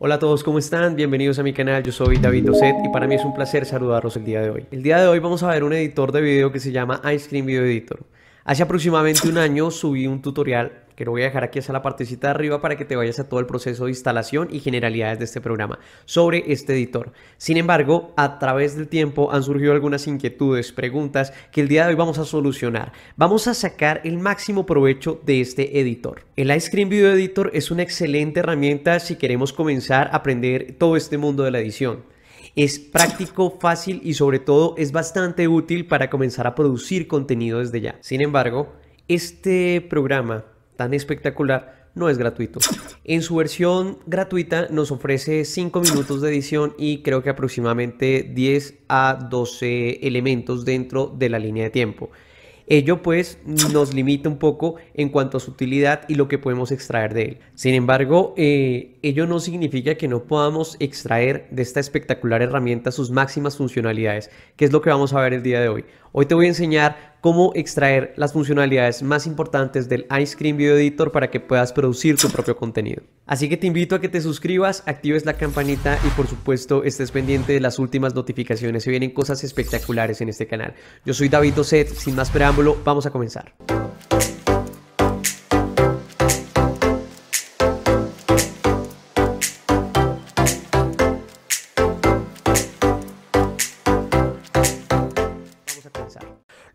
Hola a todos, ¿cómo están? Bienvenidos a mi canal, yo soy David Doset y para mí es un placer saludarlos el día de hoy. El día de hoy vamos a ver un editor de video que se llama Ice Cream Video Editor. Hace aproximadamente un año subí un tutorial que lo voy a dejar aquí hasta la partecita de arriba para que te vayas a todo el proceso de instalación y generalidades de este programa sobre este editor. Sin embargo, a través del tiempo han surgido algunas inquietudes, preguntas que el día de hoy vamos a solucionar. Vamos a sacar el máximo provecho de este editor. El Cream Video Editor es una excelente herramienta si queremos comenzar a aprender todo este mundo de la edición. Es práctico, fácil y sobre todo es bastante útil para comenzar a producir contenido desde ya. Sin embargo, este programa tan espectacular no es gratuito. En su versión gratuita nos ofrece 5 minutos de edición y creo que aproximadamente 10 a 12 elementos dentro de la línea de tiempo. Ello pues nos limita un poco en cuanto a su utilidad y lo que podemos extraer de él. Sin embargo, eh, ello no significa que no podamos extraer de esta espectacular herramienta sus máximas funcionalidades, que es lo que vamos a ver el día de hoy. Hoy te voy a enseñar cómo extraer las funcionalidades más importantes del Ice Cream Video Editor para que puedas producir tu propio contenido. Así que te invito a que te suscribas, actives la campanita y por supuesto estés pendiente de las últimas notificaciones. Se vienen cosas espectaculares en este canal. Yo soy David Doset, sin más preámbulo, vamos a comenzar.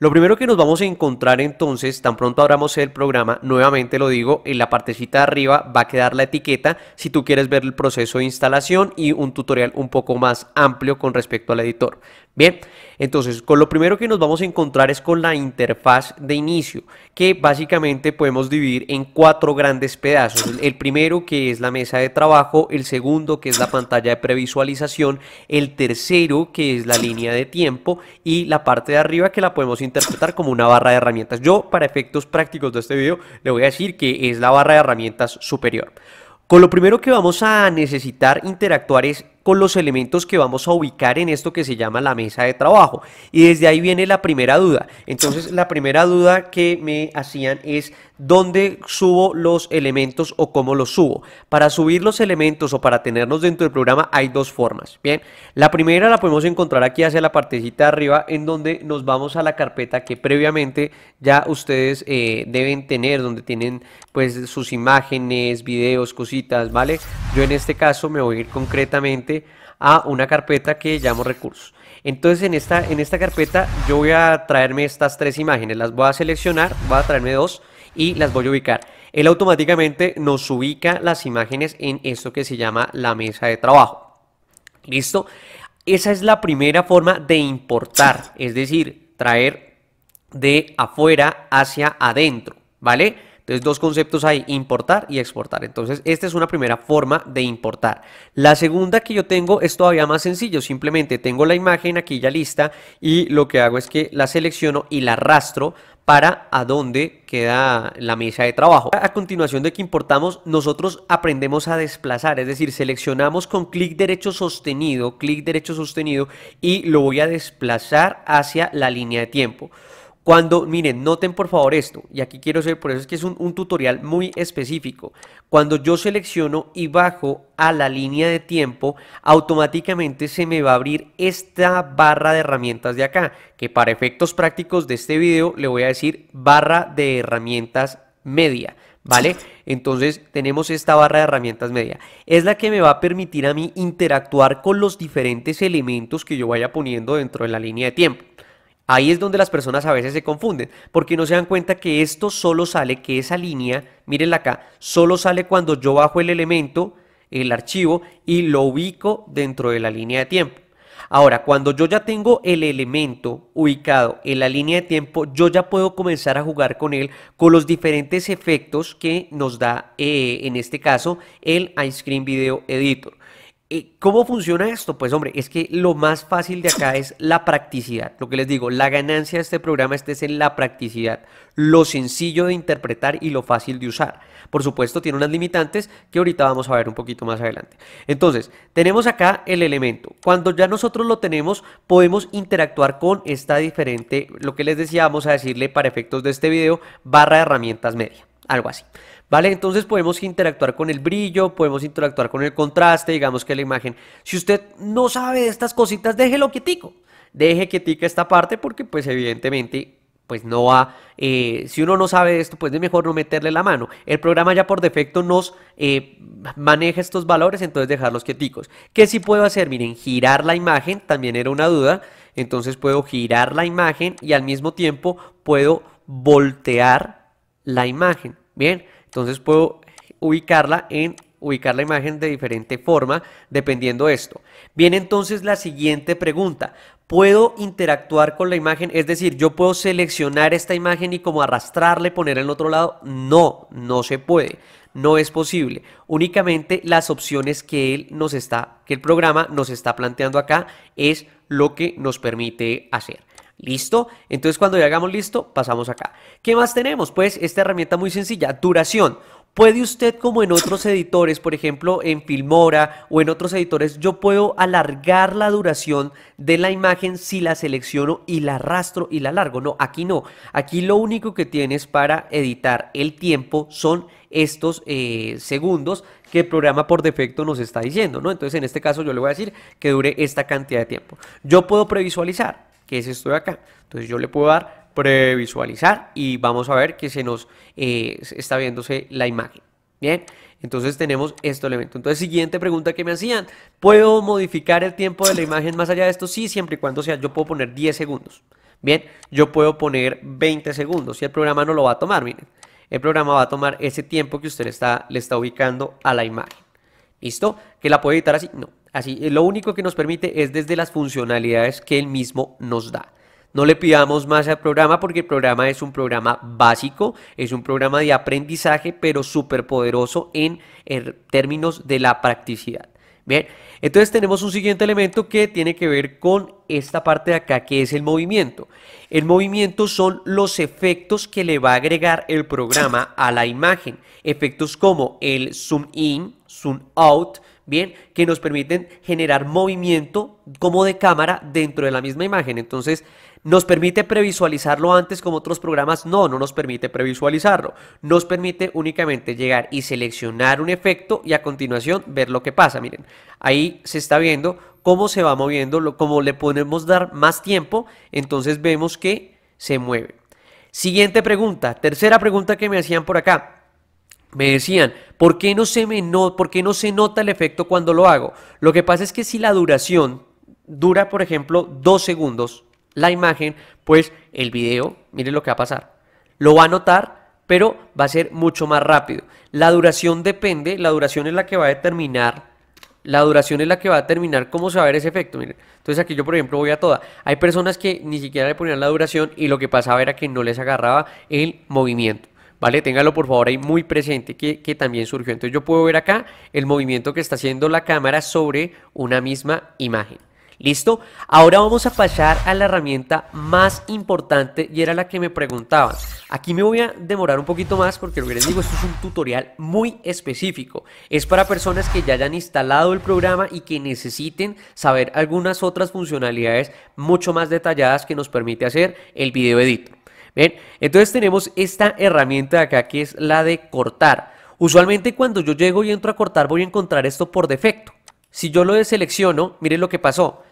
Lo primero que nos vamos a encontrar entonces, tan pronto abramos el programa, nuevamente lo digo, en la partecita de arriba va a quedar la etiqueta si tú quieres ver el proceso de instalación y un tutorial un poco más amplio con respecto al editor. Bien, entonces con lo primero que nos vamos a encontrar es con la interfaz de inicio, que básicamente podemos dividir en cuatro grandes pedazos. El primero que es la mesa de trabajo, el segundo que es la pantalla de previsualización, el tercero que es la línea de tiempo y la parte de arriba que la podemos interpretar como una barra de herramientas. Yo, para efectos prácticos de este video, le voy a decir que es la barra de herramientas superior. Con lo primero que vamos a necesitar interactuar es con los elementos que vamos a ubicar en esto que se llama la mesa de trabajo. Y desde ahí viene la primera duda. Entonces, la primera duda que me hacían es dónde subo los elementos o cómo los subo. Para subir los elementos o para tenerlos dentro del programa hay dos formas. Bien, la primera la podemos encontrar aquí hacia la partecita de arriba en donde nos vamos a la carpeta que previamente ya ustedes eh, deben tener, donde tienen pues sus imágenes, videos, cositas, ¿vale? Yo en este caso me voy a ir concretamente a una carpeta que llamo recursos. Entonces en esta, en esta carpeta yo voy a traerme estas tres imágenes, las voy a seleccionar, voy a traerme dos y las voy a ubicar. Él automáticamente nos ubica las imágenes en esto que se llama la mesa de trabajo. ¿Listo? Esa es la primera forma de importar, es decir, traer de afuera hacia adentro, ¿vale? Entonces, dos conceptos hay, importar y exportar. Entonces, esta es una primera forma de importar. La segunda que yo tengo es todavía más sencillo. Simplemente tengo la imagen aquí ya lista y lo que hago es que la selecciono y la arrastro para a dónde queda la mesa de trabajo. A continuación de que importamos, nosotros aprendemos a desplazar, es decir, seleccionamos con clic derecho sostenido, clic derecho sostenido y lo voy a desplazar hacia la línea de tiempo. Cuando, miren, noten por favor esto, y aquí quiero ser, por eso es que es un, tutorial muy específico. Cuando yo selecciono y bajo a la línea de tiempo, automáticamente se me va a abrir esta barra de herramientas de acá, que para efectos prácticos de este video le voy a decir barra de herramientas media. ¿Vale? Entonces tenemos esta barra de herramientas media. Es la que me va a permitir a mí interactuar con los diferentes elementos que yo vaya poniendo dentro de la línea de tiempo. Ahí es donde las personas a veces se confunden, porque no se dan cuenta que esto solo sale, que esa línea, mírenla acá, solo sale cuando yo bajo el elemento, el archivo, y lo ubico dentro de la línea de tiempo. Ahora, cuando yo ya tengo el elemento ubicado en la línea de tiempo, yo ya puedo comenzar a jugar con él con los diferentes efectos que nos da, eh, en este caso, el Ice Cream Video Editor. Eh, ¿Cómo funciona esto? Pues hombre, es que lo más fácil de acá es la practicidad. Lo que les digo, la ganancia de este programa este es en la practicidad, lo sencillo de interpretar y lo fácil de usar. Por supuesto, tiene unas limitantes que ahorita vamos a ver un poquito más adelante. Entonces, tenemos acá el elemento. Cuando ya nosotros lo tenemos, podemos interactuar con esta diferente, lo que les decía, vamos a decirle para efectos de este video, barra de herramientas media algo así. ¿Vale? Entonces podemos interactuar con el brillo, podemos interactuar con el contraste, digamos que la imagen. Si usted no sabe de estas cositas, déjelo quietico. Deje quietica esta parte porque pues evidentemente pues no va, eh, si uno no sabe esto, pues es mejor no meterle la mano. El programa ya por defecto nos eh, maneja estos valores, entonces dejarlos quieticos. ¿Qué sí puedo hacer? Miren, girar la imagen, también era una duda, entonces puedo girar la imagen y al mismo tiempo puedo voltear la imagen. Bien, entonces puedo ubicarla en ubicar la imagen de diferente forma dependiendo de esto. Bien, entonces la siguiente pregunta. ¿Puedo interactuar con la imagen? Es decir, ¿yo puedo seleccionar esta imagen y como arrastrarle, ponerla en otro lado? No, no se puede. No es posible. Únicamente las opciones que él nos está, que el programa nos está planteando acá es lo que nos permite hacer. ¿Listo? Entonces cuando ya hagamos listo, pasamos acá. ¿Qué más tenemos? Pues esta herramienta muy sencilla, duración. Puede usted, como en otros editores, por ejemplo en Filmora o en otros editores, yo puedo alargar la duración de la imagen si la selecciono y la arrastro y la alargo. No, aquí no. Aquí lo único que tienes para editar el tiempo son estos eh, segundos que el programa por defecto nos está diciendo, ¿no? Entonces en este caso yo le voy a decir que dure esta cantidad de tiempo. Yo puedo previsualizar, que es esto de acá. Entonces yo le puedo dar previsualizar y vamos a ver que se nos eh, está viéndose la imagen. Bien, entonces tenemos este elemento. Entonces, siguiente pregunta que me hacían, ¿puedo modificar el tiempo de la imagen más allá de esto? Sí, siempre y cuando sea, yo puedo poner 10 segundos. Bien, yo puedo poner 20 segundos y el programa no lo va a tomar, miren. El programa va a tomar ese tiempo que usted está, le está ubicando a la imagen. ¿Listo? Que la puede editar así. No, así. Eh, lo único que nos permite es desde las funcionalidades que él mismo nos da. No le pidamos más al programa porque el programa es un programa básico, es un programa de aprendizaje, pero súper poderoso en términos de la practicidad. Bien, entonces tenemos un siguiente elemento que tiene que ver con esta parte de acá que es el movimiento. El movimiento son los efectos que le va a agregar el programa a la imagen. Efectos como el zoom in, zoom out, bien, que nos permiten generar movimiento como de cámara dentro de la misma imagen. Entonces, ¿nos permite previsualizarlo antes como otros programas? No, no nos permite previsualizarlo. Nos permite únicamente llegar y seleccionar un efecto y a continuación ver lo que pasa. Miren, ahí se está viendo cómo se va moviendo, cómo le podemos dar más tiempo, entonces vemos que se mueve. Siguiente pregunta, tercera pregunta que me hacían por acá. Me decían, ¿por qué, no se me no se nota el efecto cuando lo hago? Lo que pasa es que si la duración dura, por ejemplo, dos segundos, la imagen, pues el video, miren lo que va a pasar. Lo va a notar, pero va a ser mucho más rápido. La duración depende, la duración es la que va a determinar, la duración es la que va a determinar cómo se va a ver ese efecto. entonces aquí yo, por ejemplo, voy a toda. Hay personas que ni siquiera le ponían la duración y lo que pasaba era que no les agarraba el movimiento. ¿vale? Téngalo por favor ahí muy presente que, que también surgió. Entonces yo puedo ver acá el movimiento que está haciendo la cámara sobre una misma imagen. ¿Listo? Ahora vamos a pasar a la herramienta más importante y era la que me preguntaban. Aquí me voy a demorar un poquito más porque lo que les digo, esto es un tutorial muy específico. Es para personas que ya hayan instalado el programa y que necesiten saber algunas otras funcionalidades mucho más detalladas que nos permite hacer el video editor entonces tenemos esta herramienta acá que es la de cortar. Usualmente cuando yo llego y entro a cortar voy a encontrar esto por defecto. Si yo lo deselecciono, miren lo que pasó.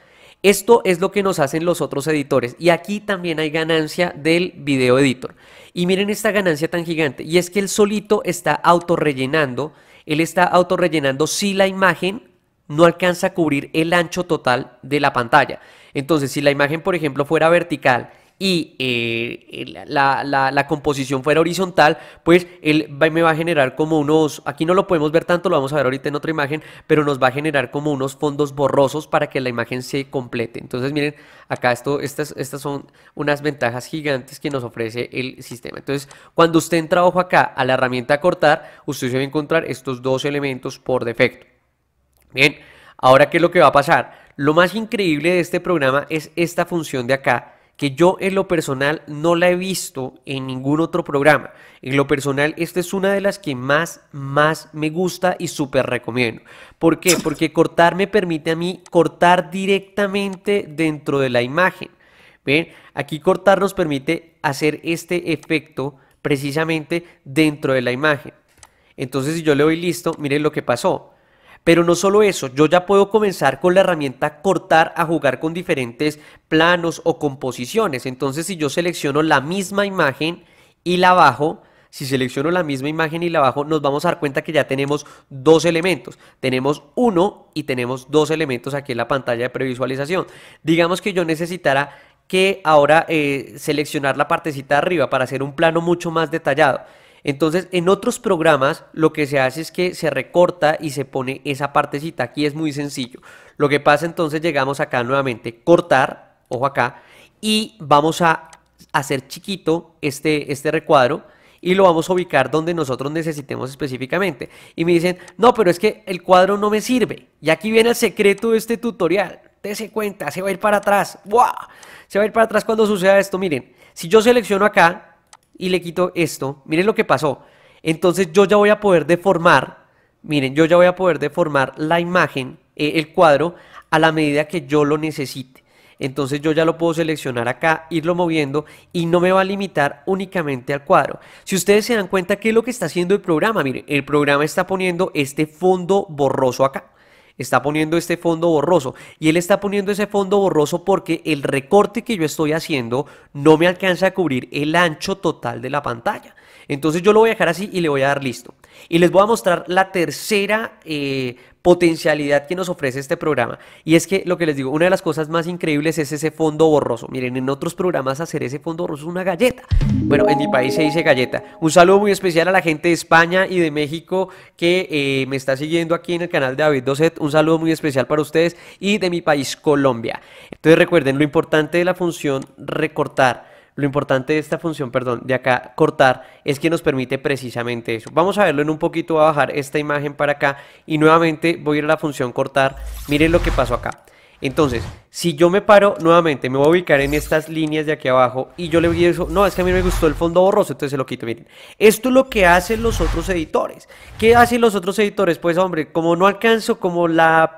Esto es lo que nos hacen los otros editores y aquí también hay ganancia del video editor. Y miren esta ganancia tan gigante y es que él solito está autorrellenando, él está autorrellenando si la imagen no alcanza a cubrir el ancho total de la pantalla. Entonces si la imagen por ejemplo fuera vertical y eh, la, composición fuera horizontal, pues él me va a generar como unos, aquí no lo podemos ver tanto, lo vamos a ver ahorita en otra imagen, pero nos va a generar como unos fondos borrosos para que la imagen se complete. Entonces miren, acá esto, estas, estas son unas ventajas gigantes que nos ofrece el sistema. Entonces cuando usted entra ojo acá a la herramienta cortar, usted se va a encontrar estos dos elementos por defecto. Bien, ahora qué es lo que va a pasar. Lo más increíble de este programa es esta función de acá, que yo en lo personal no la he visto en ningún otro programa. En lo personal, esta es una de las que más, más me gusta y súper recomiendo. ¿Por qué? Porque cortar me permite a mí cortar directamente dentro de la imagen. ¿Ven? Aquí cortar nos permite hacer este efecto precisamente dentro de la imagen. Entonces, si yo le doy listo, miren lo que pasó. Pero no solo eso, yo ya puedo comenzar con la herramienta cortar a jugar con diferentes planos o composiciones. Entonces si yo selecciono la misma imagen y la bajo, si selecciono la misma imagen y la bajo, nos vamos a dar cuenta que ya tenemos dos elementos. Tenemos uno y tenemos dos elementos aquí en la pantalla de previsualización. Digamos que yo necesitara que ahora eh, seleccionar la partecita de arriba para hacer un plano mucho más detallado. Entonces, en otros programas lo que se hace es que se recorta y se pone esa partecita. Aquí es muy sencillo. Lo que pasa entonces, llegamos acá nuevamente, cortar, ojo acá, y vamos a hacer chiquito este, este recuadro y lo vamos a ubicar donde nosotros necesitemos específicamente. Y me dicen, no, pero es que el cuadro no me sirve. Y aquí viene el secreto de este tutorial. Dese cuenta, se va a ir para atrás. ¡Buah! Se va a ir para atrás cuando suceda esto. Miren, si yo selecciono acá, y le quito esto, miren lo que pasó. Entonces yo ya voy a poder deformar, miren, yo ya voy a poder deformar la imagen, eh, el cuadro, a la medida que yo lo necesite. Entonces yo ya lo puedo seleccionar acá, irlo moviendo y no me va a limitar únicamente al cuadro. Si ustedes se dan cuenta, ¿qué es lo que está haciendo el programa? Miren, el programa está poniendo este fondo borroso acá está poniendo este fondo borroso. Y él está poniendo ese fondo borroso porque el recorte que yo estoy haciendo no me alcanza a cubrir el ancho total de la pantalla. Entonces yo lo voy a dejar así y le voy a dar listo. Y les voy a mostrar la tercera eh, potencialidad que nos ofrece este programa. Y es que lo que les digo, una de las cosas más increíbles es ese fondo borroso. Miren, en otros programas hacer ese fondo borroso es una galleta. Bueno, en mi país se dice galleta. Un saludo muy especial a la gente de España y de México que eh, me está siguiendo aquí en el canal de David Doset. Un saludo muy especial para ustedes y de mi país Colombia. Entonces recuerden, lo importante de la función recortar lo importante de esta función, perdón, de acá cortar, es que nos permite precisamente eso. Vamos a verlo en un poquito, voy a bajar esta imagen para acá y nuevamente voy a ir a la función cortar. Miren lo que pasó acá. Entonces, si yo me paro nuevamente, me voy a ubicar en estas líneas de aquí abajo y yo le voy a no, es que a mí me gustó el fondo borroso, entonces se lo quito. Miren, esto es lo que hacen los otros editores. ¿Qué hacen los otros editores? Pues hombre, como no alcanzo, como la,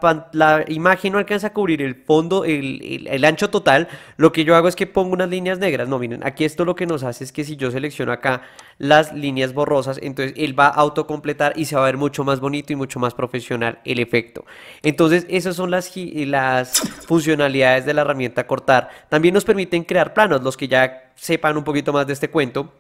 imagen no alcanza a cubrir el fondo, el, el, ancho total, lo que yo hago es que pongo unas líneas negras. No, miren, aquí esto lo que nos hace es que si yo selecciono acá las líneas borrosas, entonces él va a autocompletar y se va a ver mucho más bonito y mucho más profesional el efecto. Entonces esas son las, las funcionalidades de la herramienta cortar. También nos permiten crear planos, los que ya sepan un poquito más de este cuento,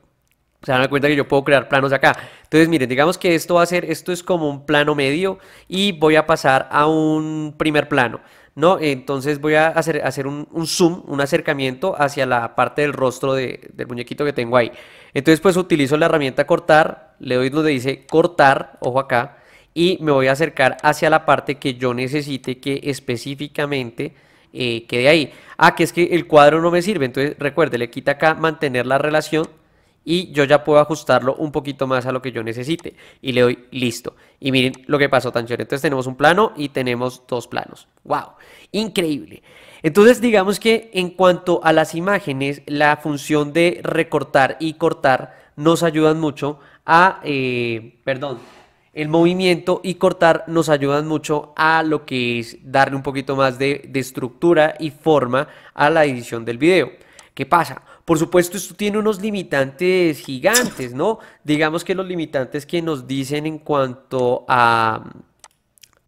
se dan cuenta que yo puedo crear planos acá. Entonces, miren, digamos que esto va a ser, esto es como un plano medio y voy a pasar a un primer plano. ¿no? Entonces voy a hacer, un, zoom, un acercamiento hacia la parte del rostro de, del muñequito que tengo ahí. Entonces pues utilizo la herramienta cortar, le doy donde dice cortar, ojo acá, y me voy a acercar hacia la parte que yo necesite que específicamente eh, quede ahí. Ah, que es que el cuadro no me sirve, entonces recuerde, le quita acá mantener la relación y yo ya puedo ajustarlo un poquito más a lo que yo necesite y le doy listo. Y miren lo que pasó tan chévere. Entonces tenemos un plano y tenemos dos planos. ¡Wow! Increíble. Entonces digamos que en cuanto a las imágenes, la función de recortar y cortar nos ayudan mucho a, eh, perdón, el movimiento y cortar nos ayudan mucho a lo que es darle un poquito más de, de, estructura y forma a la edición del video. ¿Qué pasa? Por supuesto, esto tiene unos limitantes gigantes, ¿no? Digamos que los limitantes que nos dicen en cuanto a,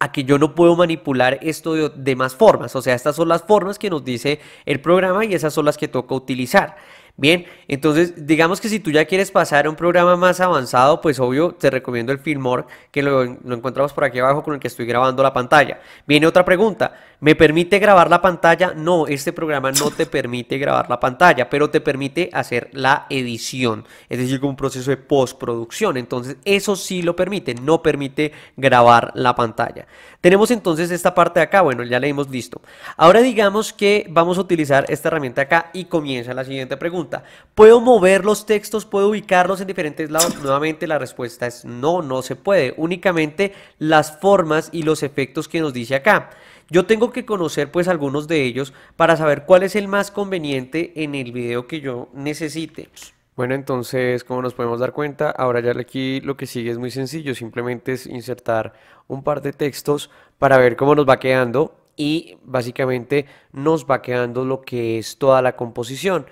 a que yo no puedo manipular esto de, más formas. O sea, estas son las formas que nos dice el programa y esas son las que toca utilizar. Bien, entonces digamos que si tú ya quieres pasar a un programa más avanzado, pues obvio te recomiendo el Filmore que lo, lo encontramos por aquí abajo con el que estoy grabando la pantalla. Viene otra pregunta, ¿Me permite grabar la pantalla? No, este programa no te permite grabar la pantalla, pero te permite hacer la edición, es decir, un proceso de postproducción. Entonces, eso sí lo permite, no permite grabar la pantalla. Tenemos entonces esta parte de acá, bueno, ya hemos listo. Ahora digamos que vamos a utilizar esta herramienta acá y comienza la siguiente pregunta. ¿Puedo mover los textos? ¿Puedo ubicarlos en diferentes lados? Nuevamente la respuesta es no, no se puede. Únicamente las formas y los efectos que nos dice acá. Yo tengo que conocer pues algunos de ellos para saber cuál es el más conveniente en el video que yo necesite. Bueno, entonces, como nos podemos dar cuenta, ahora ya aquí lo que sigue es muy sencillo, simplemente es insertar un par de textos para ver cómo nos va quedando y básicamente nos va quedando lo que es toda la composición.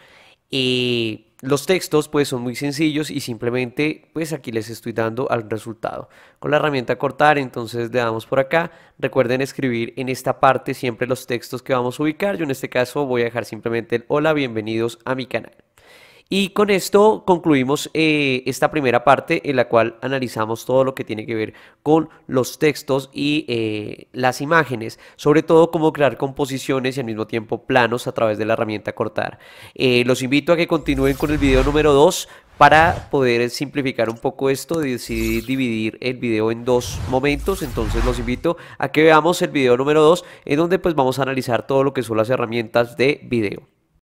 Y los textos pues son muy sencillos y simplemente pues aquí les estoy dando al resultado. Con la herramienta cortar entonces le damos por acá. Recuerden escribir en esta parte siempre los textos que vamos a ubicar. Yo en este caso voy a dejar simplemente el hola, bienvenidos a mi canal. Y con esto concluimos eh, esta primera parte en la cual analizamos todo lo que tiene que ver con los textos y eh, las imágenes, sobre todo cómo crear composiciones y al mismo tiempo planos a través de la herramienta cortar. Eh, los invito a que continúen con el video número 2 para poder simplificar un poco esto, decidir dividir el video en dos momentos, entonces los invito a que veamos el video número 2 en donde pues vamos a analizar todo lo que son las herramientas de video.